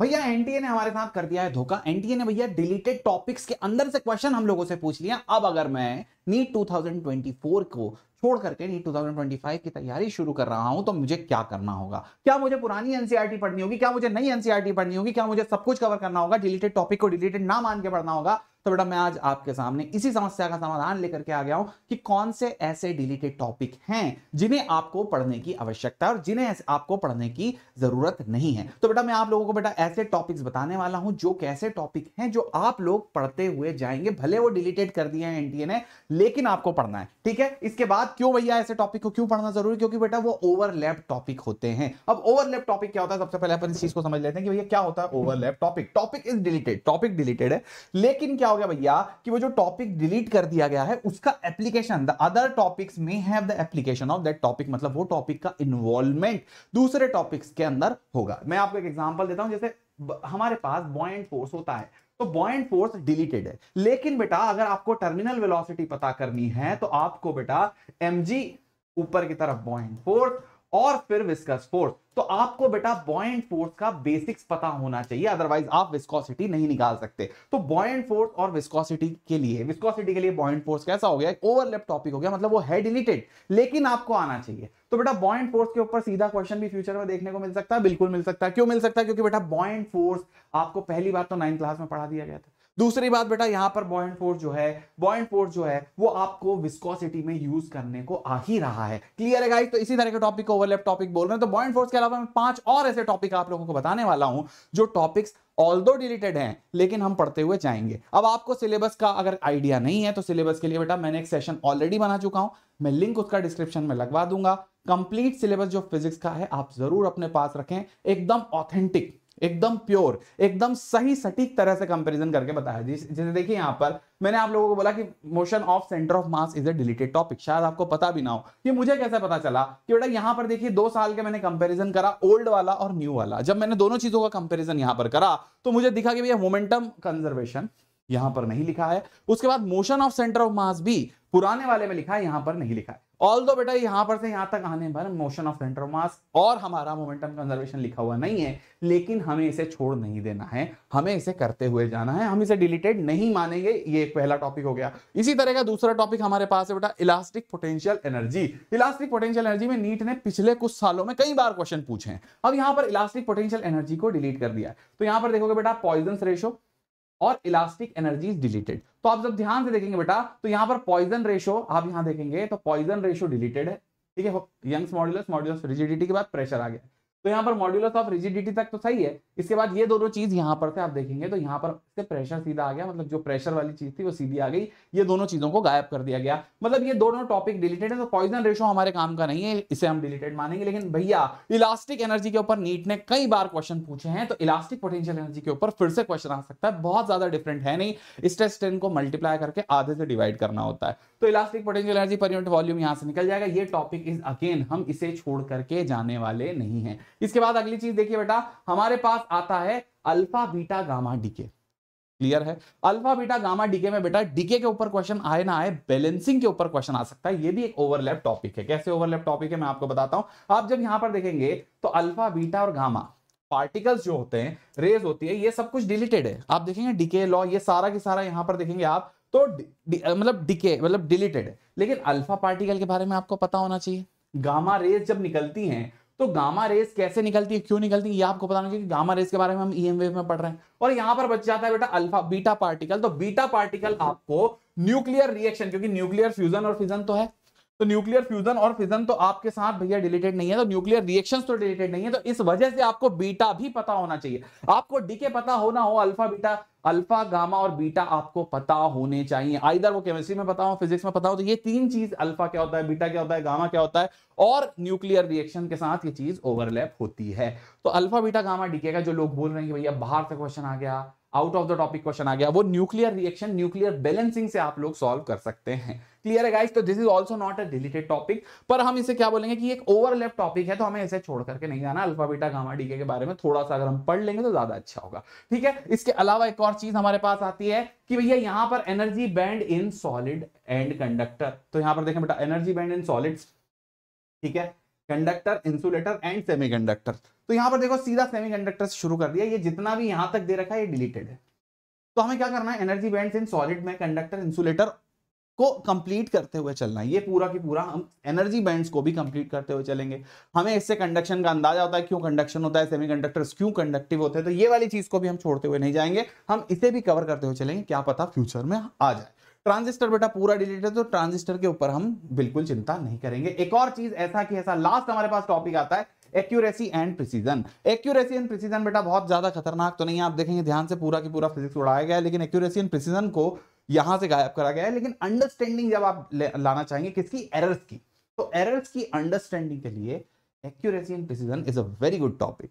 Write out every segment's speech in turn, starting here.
भैया एनटीए ने हमारे साथ कर दिया है धोखा एनटीए ने भैया डिलीटेड टॉपिक्स के अंदर से क्वेश्चन हम लोगों से पूछ लिया अब अगर मैं नीट 2024 को छोड़ करके नीट 2025 की तैयारी शुरू कर रहा हूं तो मुझे क्या करना होगा क्या मुझे पुरानी एनसीआरटी e पढ़नी होगी क्या मुझे नई एनसीआरटी e पढ़नी होगी क्या मुझे सब कुछ कवर करना होगा डिलीटेड टॉपिक को डिलीटेड ना मान के पढ़ना होगा तो बेटा मैं आज आपके सामने इसी समस्या का समाधान लेकर के आ गया हूं कि कौन से ऐसे डिलीटेड टॉपिक हैं जिन्हें आपको पढ़ने की आवश्यकता और जिन्हें आपको पढ़ने की जरूरत नहीं है तो बेटा मैं आप लोगों को बेटा ऐसे टॉपिक्स बताने वाला हूं जो कैसे टॉपिक हैं जो आप लोग पढ़ते हुए जाएंगे भले वो डिलीटेड कर दिए हैं एनटीए ने लेकिन आपको पढ़ना है ठीक है इसके बाद क्यों भैया ऐसे टॉपिक को क्यों पढ़ना जरूरी क्योंकि बेटा वो ओवरलैप टॉपिक होते हैं अब ओवरलैप टॉपिक क्या होता है सबसे पहले अपन इस चीज को समझ लेते हैं कि भैया क्या होता है overlap topic topic is deleted topic deleted है लेकिन क्या हो गया भैया कि वो जो टॉपिक डिलीट कर दिया गया है उसका एप्लीकेशन द अदर टॉपिक्स में have the application of that topic मतलब वो टॉपिक का इन्वॉल्वमेंट दूसरे टॉपिक्स के अंदर होगा मैं आपको एक एग्जाम्पल देता हूं जैसे हमारे पास बॉयंट फोर्स होता है तो बॉयंट फोर्स डिलीटेड है लेकिन बेटा अगर आपको टर्मिनल वेलोसिटी पता करनी है तो आपको बेटा एम ऊपर की तरफ बॉयंट फोर्स और फिर विस्कस फोर्स तो आपको बेटा बॉयंट फोर्स का बेसिक्स पता होना चाहिए अदरवाइज आप विस्कोसिटी नहीं निकाल सकते तो बॉयंट फोर्स और विस्कोसिटी के लिए विस्कोसिटी के लिए बॉयंट फोर्स कैसा हो गया ओवरलैप टॉपिक हो गया मतलब वो है डिलीटेड लेकिन आपको आना चाहिए तो बेटा बॉयंट फोर्स के ऊपर सीधा क्वेश्चन भी फ्यूचर में देखने को मिल सकता है बिल्कुल मिल सकता है क्यों मिल सकता है क्योंकि बेटा बॉयंट फोर्स आपको पहली बार तो नाइन्थ क्लास में पढ़ा दिया गया था दूसरी बात बेटा यहां पर बॉइंट फोर्स जो है बॉइंट फोर्स जो है वो आपको विस्कोसिटी में यूज करने को आ ही रहा है क्लियर है गाइस तो इसी तरह के टॉपिक ओवरलैप टॉपिक बोल रहे हैं तो बॉइंट फोर्स के अलावा मैं पांच और ऐसे टॉपिक आप लोगों को बताने वाला हूं जो टॉपिक्स ऑल दो डिलीटेड हैं लेकिन हम पढ़ते हुए जाएंगे अब आपको सिलेबस का अगर आइडिया नहीं है तो सिलेबस के लिए बेटा मैंने एक सेशन ऑलरेडी बना चुका हूं मैं लिंक उसका डिस्क्रिप्शन में लगवा दूंगा कंप्लीट सिलेबस जो फिजिक्स का है आप जरूर अपने पास रखें एकदम ऑथेंटिक एकदम प्योर एकदम सही सटीक तरह से कंपैरिजन करके बताया जैसे देखिए यहाँ पर मैंने आप लोगों को बोला कि motion of centre of mass is a deleted topic शायद आपको पता भी ना हो ये मुझे कैसे पता चला कि बेटा यहाँ पर देखिए दो साल के मैंने कंपैरिजन करा ओल्ड वाला और न्यू वाला जब मैंने दोनों चीजों का कंपेरिजन यहाँ पर करा तो मुझे दिखा कि भैया मोमेंटम कंजर्वेशन यहाँ पर नहीं लिखा है उसके बाद motion of centre of mass भी पुराने वाले में लिखा है यहाँ पर नहीं लिखा है ऑल दो बेटा यहां पर से यहां तक आने पर मोशन ऑफ सेंटर मास और हमारा मोमेंटम कंजर्वेशन लिखा हुआ नहीं है लेकिन हमें इसे छोड़ नहीं देना है हमें इसे करते हुए जाना है हम इसे डिलीटेड नहीं मानेंगे ये एक पहला टॉपिक हो गया इसी तरह का दूसरा टॉपिक हमारे पास है बेटा elastic potential energy elastic potential energy में नीट ने पिछले कुछ सालों में कई बार क्वेश्चन पूछे हैं अब यहां पर इलास्टिक पोटेंशियल एनर्जी को डिलीट कर दिया तो यहां पर देखोगे बेटा पॉइजन रेशो और इलास्टिक एनर्जी इज डिलीटेड तो आप जब ध्यान से देखेंगे बेटा तो यहां पर पॉइजन रेशो आप यहां देखेंगे तो पॉइजन रेशो डिलीटेड है ठीक है यंग्स मॉड्यूलस मॉड्यूलस रिजिडिटी के बाद प्रेशर आ गया तो यहाँ पर मॉड्यूलस ऑफ रिजिडिटी तक तो सही है इसके बाद ये दोनों चीज यहाँ पर थे आप देखेंगे तो यहाँ पर इसके प्रेशर सीधा आ गया मतलब जो प्रेशर वाली चीज थी वो सीधी आ गई ये दोनों चीजों को गायब कर दिया गया मतलब ये दोनों टॉपिक डिलीटेड है तो पॉइजन रेशो हमारे काम का नहीं है इसे हम डिलीटेड मानेंगे लेकिन भैया इलास्टिक एनर्जी के ऊपर नीट ने कई बार क्वेश्चन पूछे हैं तो इलास्टिक पोटेंशियल एनर्जी के ऊपर फिर से क्वेश्चन आ सकता है बहुत ज्यादा डिफरेंट है नहीं स्ट्रेस टेन को मल्टीप्लाई करके आधे से डिवाइड करना होता है तो elastic potential energy per unit volume यहाँ से निकल जाएगा ये टॉपिक इज अगेन हम इसे छोड़ करके जाने वाले नहीं है इसके बाद अगली चीज देखिए बेटा हमारे पास आता है alpha beta gamma decay clear है अल्फा बीटा गामा डीके में बेटा डीके के ऊपर क्वेश्चन आए ना आए बैलेंसिंग के ऊपर क्वेश्चन आ सकता है ये भी एक ओवरलैप टॉपिक है कैसे ओवरलैप टॉपिक है मैं आपको बताता हूं आप जब यहां पर देखेंगे तो अल्फा बीटा और गामा पार्टिकल्स जो होते हैं रेज होती है ये सब कुछ डिलीटेड है आप देखेंगे डीके लॉ ये सारा की सारा यहां पर देखेंगे आप तो मतलब डिके मतलब डिलीटेड है लेकिन अल्फा पार्टिकल के बारे में आपको पता होना चाहिए गामा रेज जब निकलती हैं तो गामा रेस कैसे निकलती है क्यों निकलती है ये आपको पता नहीं गामा रेस के बारे में हम ईएम e वेव में पढ़ रहे हैं और यहां पर बच जाता है बेटा अल्फा बीटा पार्टिकल तो बीटा पार्टिकल आपको न्यूक्लियर रिएक्शन क्योंकि न्यूक्लियर फ्यूजन और फिजन तो है तो न्यूक्लियर फ्यूजन और फिजन तो आपके साथ भैया डिलीटेड नहीं है तो न्यूक्लियर रिएक्शन तो डिलीटेड नहीं है तो इस वजह से आपको बीटा भी पता होना चाहिए आपको डीके पता होना हो अल्फा बीटा अल्फा गामा और बीटा आपको पता होने चाहिए आइधर वो केमिस्ट्री में पता हो फिजिक्स में पता हो तो ये तीन चीज अल्फा क्या होता है बीटा क्या होता है गामा क्या होता है और न्यूक्लियर रिएक्शन के साथ ये चीज ओवरलैप होती है तो अल्फा बीटा गामा डीके का जो लोग बोल रहे हैं कि भैया बाहर से क्वेश्चन आ गया out of the topic question आ गया वो न्यूक्लियर रिएक्शन न्यूक्लियर बैलेंसिंग से आप लोग सॉल्व कर सकते हैं क्लियर है गाइस तो this is also not a deleted topic पर हम इसे क्या बोलेंगे कि एक ओवरलैप टॉपिक है तो हमें इसे छोड़ करके नहीं जाना अल्फा बीटा गामा डीके के बारे में थोड़ा सा अगर हम पढ़ लेंगे तो ज्यादा अच्छा होगा ठीक है इसके अलावा एक और चीज हमारे पास आती है कि भैया यहां पर energy band in solid and conductor तो यहां पर देखें बेटा एनर्जी बैंड इन सॉलिड ठीक है conductor insulator and semiconductor तो यहां पर देखो सीधा सेमीकंडक्टर से शुरू कर दिया ये जितना भी यहां तक दे रखा है ये डिलीटेड है तो हमें क्या करना है एनर्जी बैंड इन सॉलिड में कंडक्टर इंसुलेटर को कंप्लीट करते हुए चलना है ये पूरा की पूरा हम एनर्जी बैंड्स को भी कंप्लीट करते हुए चलेंगे हमें इससे कंडक्शन का अंदाजा होता है क्यों कंडक्शन होता है सेमी कंडक्टर्स क्यों कंडक्टिव होते हैं तो ये वाली चीज को भी हम छोड़ते हुए नहीं जाएंगे हम इसे भी कवर करते हुए चलेंगे क्या पता फ्यूचर में आ जाए ट्रांजिस्टर बेटा पूरा डिलीट है तो ट्रांजिस्टर के ऊपर हम बिल्कुल चिंता नहीं करेंगे एक और चीज ऐसा कि ऐसा लास्ट हमारे पास टॉपिक आता है accuracy and precision accuracy and precision बेटा बहुत ज्यादा खतरनाक तो नहीं है आप देखेंगे ध्यान से पूरा की पूरा फिजिक्स उड़ाया गया है लेकिन एक्यूरेसी एंड प्रिसीजन को यहां से गायब करा गया है लेकिन अंडरस्टैंडिंग जब आप लाना चाहेंगे किसकी एरर्स की तो एरर्स की अंडरस्टैंडिंग के लिए accuracy and precision is a very good topic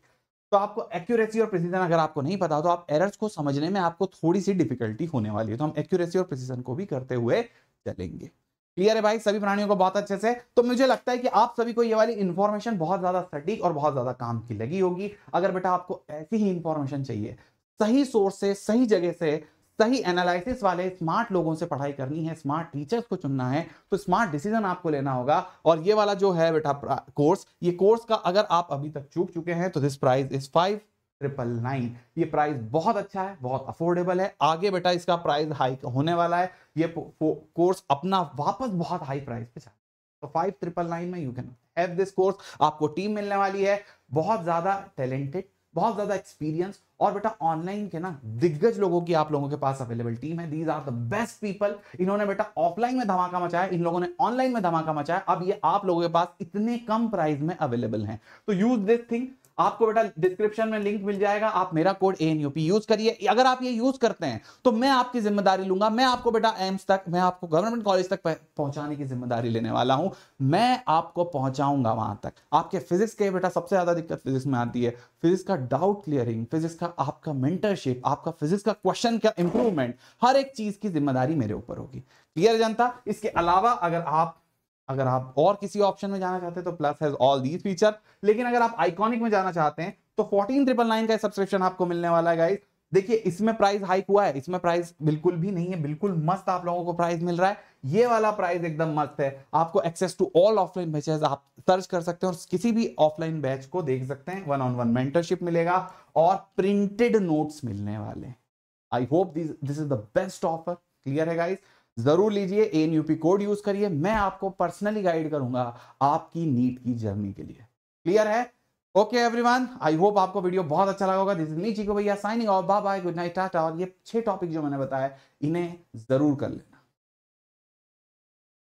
तो आपको एक्यूरेसी और प्रिसीजन अगर आपको नहीं पता तो आप एरर्स को समझने में आपको थोड़ी सी डिफिकल्टी होने वाली है तो हम एक्यूरेसी और प्रिसीजन को भी करते हुए चलेंगे क्लियर है भाई सभी प्राणियों को बहुत अच्छे से तो मुझे लगता है कि आप सभी को ये वाली इन्फॉर्मेशन बहुत ज्यादा सटीक और बहुत ज्यादा काम की लगी होगी अगर बेटा आपको ऐसी ही इन्फॉर्मेशन चाहिए सही सोर्स से सही जगह से सही एनालिसिस वाले स्मार्ट लोगों से पढ़ाई करनी है स्मार्ट टीचर्स को चुनना है तो स्मार्ट डिसीजन आपको लेना होगा और ये वाला जो है बेटा कोर्स ये कोर्स का अगर आप अभी तक चूक चुके हैं तो this price is five triple nine ये प्राइस बहुत अच्छा है बहुत अफोर्डेबल है आगे बेटा इसका प्राइस हाई होने वाला है ये कोर्स अपना वापस बहुत हाई प्राइस पे चाहता तो फाइव ट्रिपल नाइन में you can have this course आपको टीम मिलने वाली है बहुत ज्यादा टैलेंटेड बहुत ज्यादा एक्सपीरियंस और बेटा ऑनलाइन के ना दिग्गज लोगों की आप लोगों के पास अवेलेबल टीम है these are the best people इन्होंने बेटा ऑफलाइन में धमाका मचाया इन लोगों ने ऑनलाइन में धमाका मचाया अब ये आप लोगों के पास इतने कम प्राइस में अवेलेबल हैं तो यूज दिस थिंग आपको बेटा डिस्क्रिप्शन में लिंक मिल जाएगा आप मेरा कोड ए यूज करिए अगर आप ये यूज करते हैं तो मैं आपकी जिम्मेदारी लूंगा मैं आपको बेटा एम्स तक मैं आपको गवर्नमेंट कॉलेज तक पहुंचाने की जिम्मेदारी लेने वाला हूं मैं आपको पहुंचाऊंगा वहां तक आपके फिजिक्स के बेटा सबसे ज्यादा दिक्कत फिजिक्स में आती है फिजिक्स का डाउट क्लियरिंग फिजिक्स का आपका मेंटरशिप आपका फिजिक्स का क्वेश्चन का इंप्रूवमेंट हर एक चीज की जिम्मेदारी मेरे ऊपर होगी क्लियर जनता इसके अलावा अगर आप अगर आप और किसी ऑप्शन में जाना चाहते हैं तो plus has all these feature लेकिन अगर आप आइकॉनिक में जाना चाहते हैं तो फोर्टीन ट्रिपल नाइन का सब्सक्रिप्शन आपको मिलने वाला है गाइस देखिए इसमें प्राइस हाइक हुआ है इसमें प्राइस बिल्कुल भी नहीं है बिल्कुल मस्त आप लोगों को प्राइस मिल रहा है ये वाला प्राइस एकदम मस्त है आपको access to all offline batches आप सर्च कर सकते हैं और किसी भी ऑफलाइन बैच को देख सकते हैं वन ऑन वन मेंटरशिप मिलेगा और प्रिंटेड नोट्स मिलने वाले I hope this is the best offer clear है गाइज़ जरूर लीजिए ए यूपी कोड यूज करिए मैं आपको पर्सनली गाइड करूंगा आपकी नीट की जर्नी के लिए क्लियर है ओके एवरीवन आई होप आपको वीडियो बहुत अच्छा लगा होगा दिस इज नीचे को भैया signing off bye good night tata और ये छह टॉपिक जो मैंने बताया इन्हें जरूर कर लेना